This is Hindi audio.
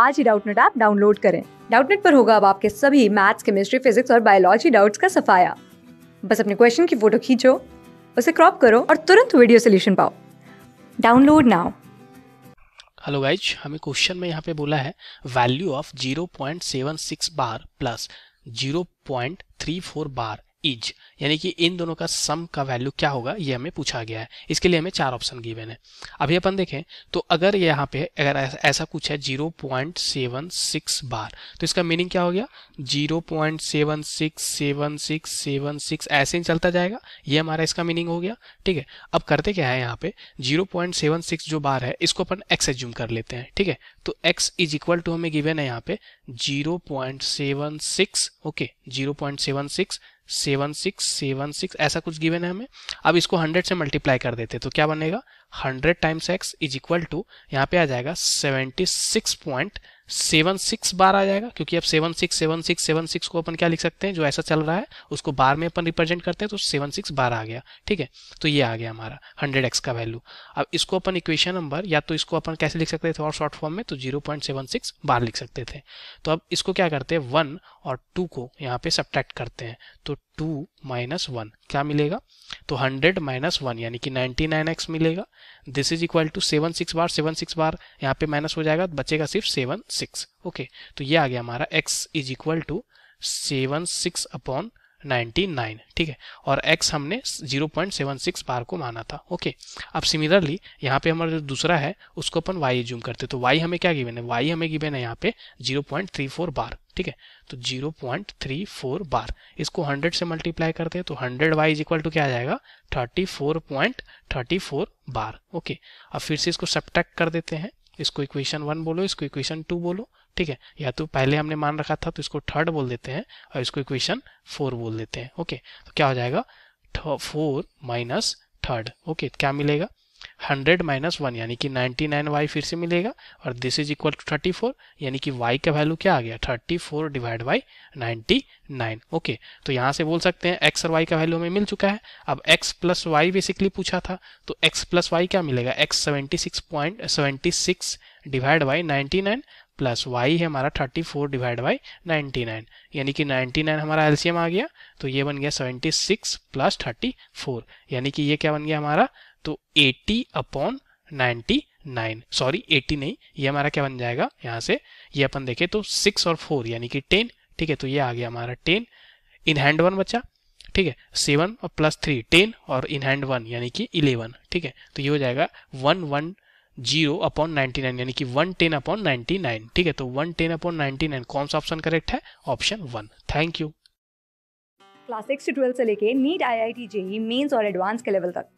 आज ही डाउटनेट ऐप डाउनलोड करें डाउटनेट पर होगा अब आपके सभी मैथ्स केमिस्ट्री फिजिक्स और बायोलॉजी डाउट्स का सफाया बस अपने क्वेश्चन की फोटो खींचो उसे क्रॉप करो और तुरंत वीडियो सोल्यूशन पाओ डाउनलोड नाउ हेलो गाइज हमें क्वेश्चन में यहाँ पे बोला है value of 0.76 bar plus 0.34 bar is यानी कि इन दोनों का सम का वैल्यू क्या होगा ये हमें पूछा गया है इसके लिए हमें चार ऑप्शन गिवन है अभी अपन देखें तो अगर यहाँ पे अगर ऐसा कुछ है zero point seven six bar तो इसका मीनिंग क्या हो गया zero point seven six seven six seven six ऐसे ही चलता जाएगा ये हमारा इसका मीनिंग हो गया ठीक है अब करते क्या है यहाँ पे जीरो पॉइंट सेवन सिक्स जो बार है इसको अपन एक्स एज्यूम कर लेते हैं ठीक है तो एक्स इज इक्वल टू हमें गिवेन है यहाँ पे zero point seven six okay zero point seven six seven six seven six ऐसा कुछ गिवन है हमें अब इसको हंड्रेड से मल्टीप्लाई कर देते तो क्या बनेगा hundred times x is equal to यहाँ पे आ जाएगा seventy six point seven six bar आ जाएगा क्योंकि अब seven six seven six seven six को अपन क्या लिख सकते हैं जो ऐसा चल रहा है उसको बार में अपन रिप्रेजेंट करते हैं तो सेवन सिक्स बार आ गया ठीक है तो ये आ गया हमारा हंड्रेड एक्स का वैल्यू अब इसको अपन इक्वेशन नंबर या तो इसको अपन कैसे लिख सकते थे और शॉर्ट फॉर्म में तो zero point seven six bar लिख सकते थे तो अब इसको क्या करते हैं वन और टू को यहाँ पे सब्ट्रैक्ट करते हैं तो टू माइनस वन क्या मिलेगा तो हंड्रेड माइनस वन यानी कि नाइनटी नाइन एक्स मिलेगा this is equal to seven six bar seven six bar यहाँ पे माइनस हो जाएगा बचेगा सिर्फ सेवन सिक्स ओके तो ये आ गया हमारा x is equal to seven six upon ninety nine ठीक है और एक्स हमने zero point seven six bar को माना था ओके अब सिमिलरली यहाँ पे हमारा जो दूसरा है उसको अपन वाई एज्यूम करते तो वाई हमें क्या गिवेन है वाई हमें गिवेन है यहाँ पे zero point three four bar ठीक है तो 0.34 बार इसको 100 से मल्टीप्लाई करते हैं तो 100 वाई इज इक्वल टू क्या आ जाएगा 34.34 बार ओके अब फिर से इसको सब्ट्रैक्ट कर देते हैं इसको इक्वेशन वन बोलो इसको इक्वेशन टू बोलो ठीक है या तो पहले हमने मान रखा था तो इसको थर्ड बोल देते हैं और इसको इक्वेशन फोर बोल देते हैं ओके तो क्या हो जाएगा फोर माइनस थर्ड ओके क्या मिलेगा हंड्रेड माइनस वन यानी कि नाइन्टी नाइन वाई फिर से मिलेगा और this is equal to thirty four यानी कि वाई का वैल्यू क्या आ गया thirty four divide by ninety nine okay तो यहाँ से बोल सकते हैं एक्स और वाई का वैल्यू हमें मिल चुका है अब एक्स प्लस वाई बेसिकली पूछा था तो एक्स प्लस वाई क्या मिलेगा x seventy six point seventy six divide by ninety nine plus y है हमारा 34 फोर डिवाइड बाई नाइन्टी यानी कि 99 हमारा एलसीएम आ गया तो ये बन गया 76 सिक्स प्लस थर्टी यानी कि ये क्या बन गया हमारा तो 80 अपॉन 99 सॉरी 80 नहीं ये हमारा क्या बन जाएगा यहाँ से ये अपन देखे तो 6 और 4 यानी कि 10 ठीक है तो ये आ गया हमारा 10 इन हैंड वन बच्चा ठीक है सेवन और प्लस थ्री टेन और इन हैंड वन यानी कि इलेवन ठीक है तो ये हो जाएगा one one zero upon ninety nine यानी कि one ten upon ninety nine ठीक है तो one ten upon ninety nine कौन सा ऑप्शन करेक्ट है option one thank you class six से लेके NEET I I T JEE mains और एडवांस के लेवल तक